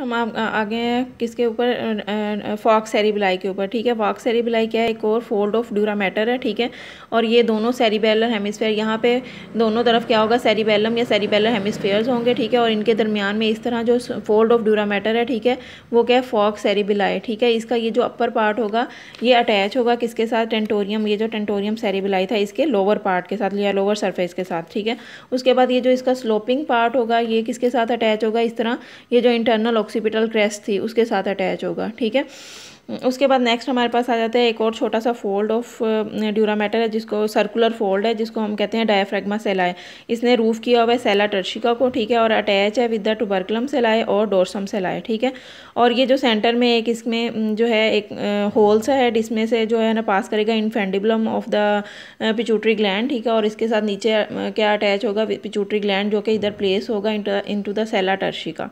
हम आप आगे हैं किसके ऊपर फॉक सैरी बिलाई के ऊपर ठीक है फॉक सैरी बिलाई क्या है एक और फोल्ड ऑफ ड्यूरा मैटर है ठीक है और ये दोनों सैरीबेलर हेमिसफेयर यहाँ पे दोनों तरफ क्या होगा सैरीबेलम या सैरीबेलर हेमिसफेयर्स होंगे ठीक है और इनके दरमियान में इस तरह जो फोल्ड ऑफ ड्यूरा मैटर है ठीक है वो क्या है फॉक्स सैरी बिलाई ठीक है इसका ये जो अपर पार्ट होगा ये अटैच होगा किसके साथ टेंटोरियम ये जो टेंटोरियम सैरी बिलाई था इसके लोअर पार्ट के साथ या लोअर सरफेस के साथ ठीक है उसके बाद ये जो इसका स्लोपिंग पार्ट होगा ये किसके साथ अटैच होगा इस तरह ये जो इंटरनल ऑक्सीपिटल क्रेस्ट थी उसके साथ अटैच होगा ठीक है उसके बाद नेक्स्ट हमारे पास आ जाता है एक और छोटा सा फोल्ड ऑफ ड्यूरामेटर है जिसको सर्कुलर फोल्ड है जिसको हम कहते हैं डायफ्रेगमा सेलाए इसने रूफ किया हुआ है सेला टर्शिका को ठीक है और अटैच है विद द टूबरकलम सेलाए और डोरसम सेलाए ठीक है और ये जो सेंटर में एक इसमें जो है एक होल सा है जिसमें से जो है ना पास करेगा infundibulum of the pituitary gland ठीक है और इसके साथ नीचे क्या अटैच होगा पिचूटरी ग्लैंड जो कि इधर प्लेस होगा इंटू द सेला टर्शिका